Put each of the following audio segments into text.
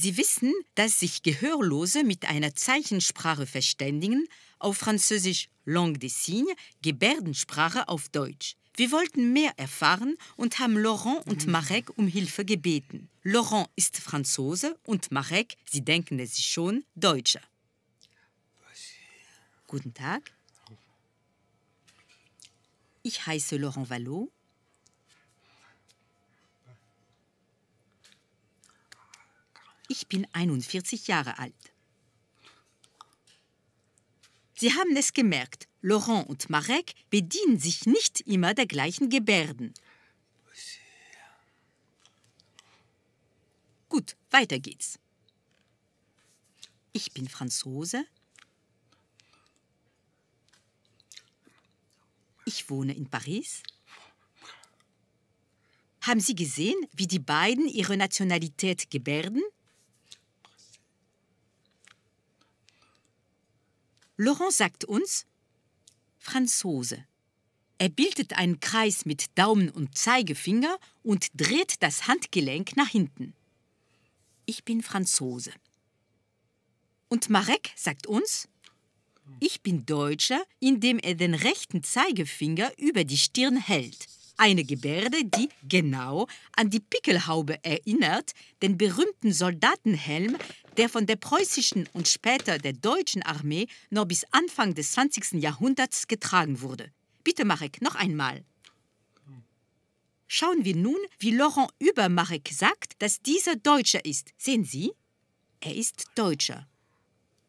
Sie wissen, dass sich Gehörlose mit einer Zeichensprache verständigen, auf Französisch Langue des Signes, Gebärdensprache auf Deutsch. Wir wollten mehr erfahren und haben Laurent und mhm. Marek um Hilfe gebeten. Laurent ist Franzose und Marek, Sie denken es sich schon, Deutscher. Guten Tag. Ich heiße Laurent Vallot Ich bin 41 Jahre alt. Sie haben es gemerkt, Laurent und Marek bedienen sich nicht immer der gleichen Gebärden. Gut, weiter geht's. Ich bin Franzose. Ich wohne in Paris. Haben Sie gesehen, wie die beiden ihre Nationalität gebärden? Laurent sagt uns Franzose. Er bildet einen Kreis mit Daumen und Zeigefinger und dreht das Handgelenk nach hinten. Ich bin Franzose. Und Marek sagt uns, ich bin Deutscher, indem er den rechten Zeigefinger über die Stirn hält. Eine Gebärde, die genau an die Pickelhaube erinnert, den berühmten Soldatenhelm, der von der preußischen und später der deutschen Armee noch bis Anfang des 20. Jahrhunderts getragen wurde. Bitte, Marek, noch einmal. Schauen wir nun, wie Laurent über Marek sagt, dass dieser Deutscher ist. Sehen Sie? Er ist Deutscher.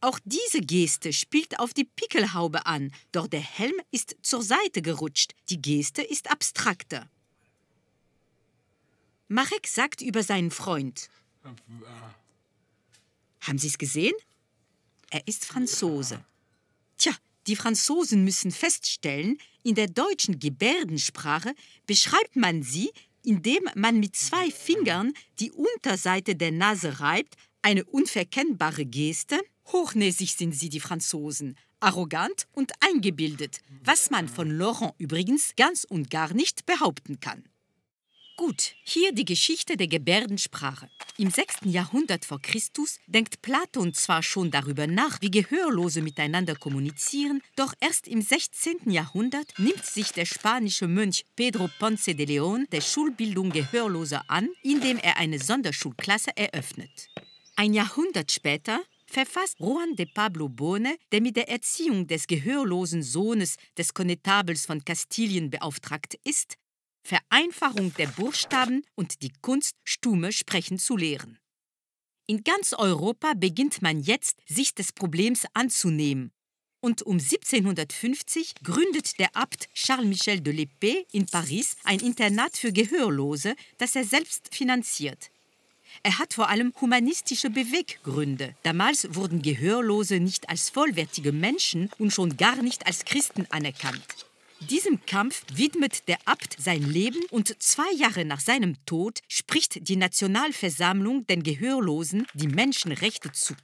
Auch diese Geste spielt auf die Pickelhaube an, doch der Helm ist zur Seite gerutscht. Die Geste ist abstrakter. Marek sagt über seinen Freund. Äh, äh, haben Sie es gesehen? Er ist Franzose. Tja, die Franzosen müssen feststellen, in der deutschen Gebärdensprache beschreibt man sie, indem man mit zwei Fingern die Unterseite der Nase reibt, eine unverkennbare Geste. Hochnäsig sind sie, die Franzosen, arrogant und eingebildet, was man von Laurent übrigens ganz und gar nicht behaupten kann. Gut, hier die Geschichte der Gebärdensprache. Im 6. Jahrhundert vor Christus denkt Platon zwar schon darüber nach, wie Gehörlose miteinander kommunizieren, doch erst im 16. Jahrhundert nimmt sich der spanische Mönch Pedro Ponce de Leon der Schulbildung Gehörloser an, indem er eine Sonderschulklasse eröffnet. Ein Jahrhundert später verfasst Juan de Pablo Bone, der mit der Erziehung des gehörlosen Sohnes des Konetabels von Kastilien beauftragt ist, Vereinfachung der Buchstaben und die Kunst, stumme Sprechen zu lehren. In ganz Europa beginnt man jetzt, sich des Problems anzunehmen. Und um 1750 gründet der Abt Charles-Michel de l'Epée in Paris ein Internat für Gehörlose, das er selbst finanziert. Er hat vor allem humanistische Beweggründe. Damals wurden Gehörlose nicht als vollwertige Menschen und schon gar nicht als Christen anerkannt. Diesem Kampf widmet der Abt sein Leben und zwei Jahre nach seinem Tod spricht die Nationalversammlung den Gehörlosen die Menschenrechte zu.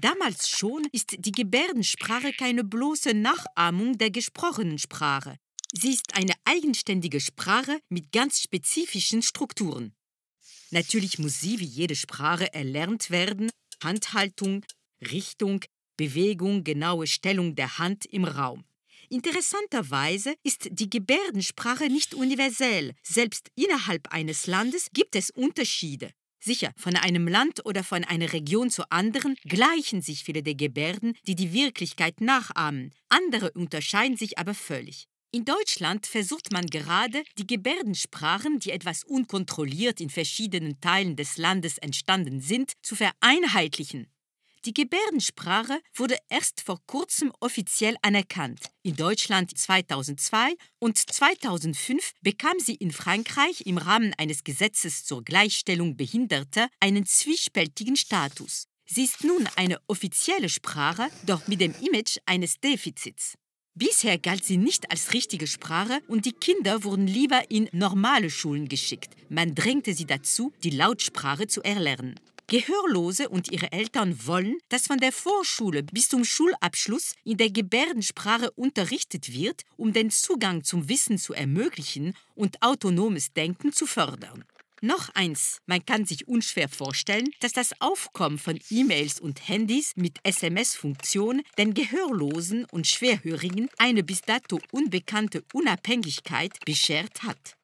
Damals schon ist die Gebärdensprache keine bloße Nachahmung der gesprochenen Sprache. Sie ist eine eigenständige Sprache mit ganz spezifischen Strukturen. Natürlich muss sie wie jede Sprache erlernt werden. Handhaltung, Richtung, Bewegung, genaue Stellung der Hand im Raum. Interessanterweise ist die Gebärdensprache nicht universell. Selbst innerhalb eines Landes gibt es Unterschiede. Sicher, von einem Land oder von einer Region zur anderen gleichen sich viele der Gebärden, die die Wirklichkeit nachahmen. Andere unterscheiden sich aber völlig. In Deutschland versucht man gerade, die Gebärdensprachen, die etwas unkontrolliert in verschiedenen Teilen des Landes entstanden sind, zu vereinheitlichen. Die Gebärdensprache wurde erst vor kurzem offiziell anerkannt. In Deutschland 2002 und 2005 bekam sie in Frankreich im Rahmen eines Gesetzes zur Gleichstellung Behinderter einen zwiespältigen Status. Sie ist nun eine offizielle Sprache, doch mit dem Image eines Defizits. Bisher galt sie nicht als richtige Sprache und die Kinder wurden lieber in normale Schulen geschickt. Man drängte sie dazu, die Lautsprache zu erlernen. Gehörlose und ihre Eltern wollen, dass von der Vorschule bis zum Schulabschluss in der Gebärdensprache unterrichtet wird, um den Zugang zum Wissen zu ermöglichen und autonomes Denken zu fördern. Noch eins, man kann sich unschwer vorstellen, dass das Aufkommen von E-Mails und Handys mit SMS-Funktion den Gehörlosen und Schwerhörigen eine bis dato unbekannte Unabhängigkeit beschert hat.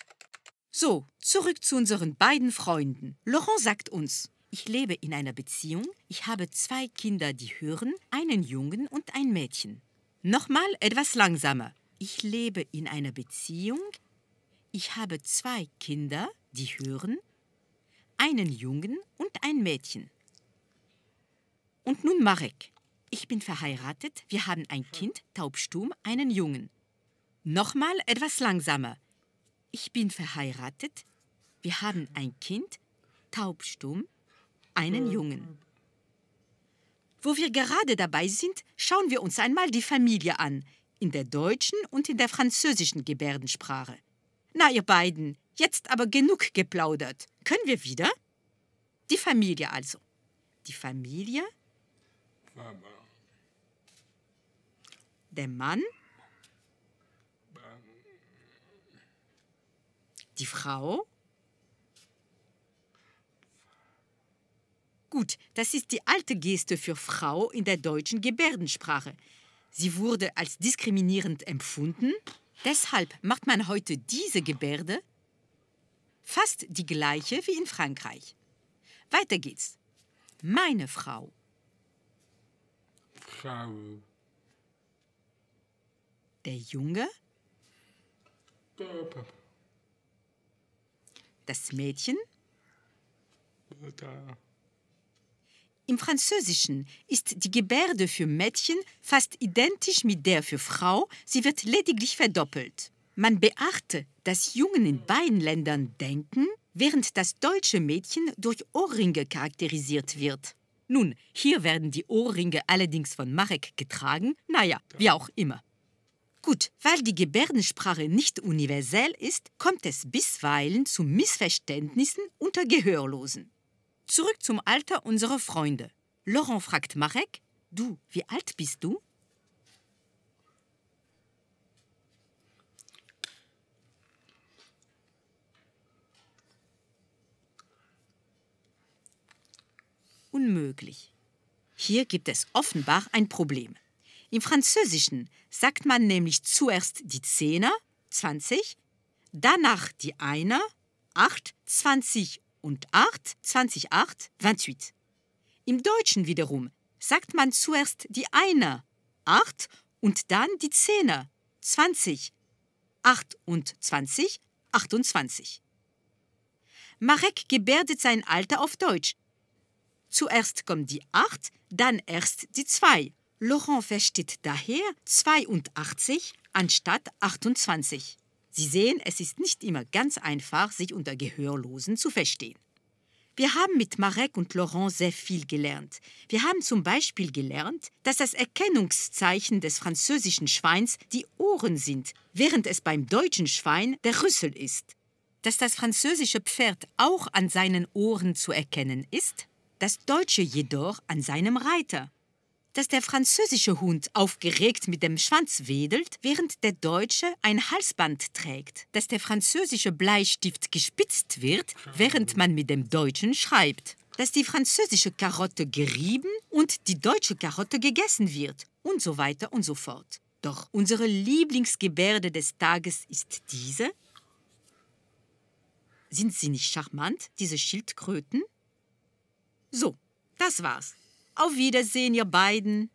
So, zurück zu unseren beiden Freunden. Laurent sagt uns, ich lebe in einer Beziehung. Ich habe zwei Kinder, die hören, einen Jungen und ein Mädchen. Nochmal etwas langsamer. Ich lebe in einer Beziehung. Ich habe zwei Kinder, die hören, einen Jungen und ein Mädchen. Und nun Marek. Ich bin verheiratet, wir haben ein Kind, taubstumm, einen Jungen. Nochmal etwas langsamer. Ich bin verheiratet, wir haben ein Kind, taubstumm, einen Jungen. Wo wir gerade dabei sind, schauen wir uns einmal die Familie an, in der deutschen und in der französischen Gebärdensprache. Na, ihr beiden, jetzt aber genug geplaudert. Können wir wieder? Die Familie also. Die Familie? Der Mann? Die Frau? Gut, das ist die alte Geste für Frau in der deutschen Gebärdensprache. Sie wurde als diskriminierend empfunden. Deshalb macht man heute diese Gebärde fast die gleiche wie in Frankreich. Weiter geht's. Meine Frau. Frau. Der Junge. Papa. Das Mädchen. Da. Im Französischen ist die Gebärde für Mädchen fast identisch mit der für Frau, sie wird lediglich verdoppelt. Man beachte, dass Jungen in beiden Ländern denken, während das deutsche Mädchen durch Ohrringe charakterisiert wird. Nun, hier werden die Ohrringe allerdings von Marek getragen, naja, wie auch immer. Gut, weil die Gebärdensprache nicht universell ist, kommt es bisweilen zu Missverständnissen unter Gehörlosen. Zurück zum Alter unserer Freunde. Laurent fragt Marek, du, wie alt bist du? Unmöglich. Hier gibt es offenbar ein Problem. Im Französischen sagt man nämlich zuerst die Zehner, 20, danach die Einer, 8, 20 und 8, 20, 8, 28. Im Deutschen wiederum sagt man zuerst die Einer, 8 und dann die Zehner, 20, 8 und 20, 28. Marek gebärdet sein Alter auf Deutsch. Zuerst kommt die 8, dann erst die 2. Laurent versteht daher 82 anstatt 28. Sie sehen, es ist nicht immer ganz einfach, sich unter Gehörlosen zu verstehen. Wir haben mit Marek und Laurent sehr viel gelernt. Wir haben zum Beispiel gelernt, dass das Erkennungszeichen des französischen Schweins die Ohren sind, während es beim deutschen Schwein der Rüssel ist. Dass das französische Pferd auch an seinen Ohren zu erkennen ist, das deutsche jedoch an seinem Reiter dass der französische Hund aufgeregt mit dem Schwanz wedelt, während der deutsche ein Halsband trägt, dass der französische Bleistift gespitzt wird, während man mit dem deutschen schreibt, dass die französische Karotte gerieben und die deutsche Karotte gegessen wird und so weiter und so fort. Doch unsere Lieblingsgebärde des Tages ist diese. Sind sie nicht charmant, diese Schildkröten? So, das war's. Auf Wiedersehen, ihr beiden.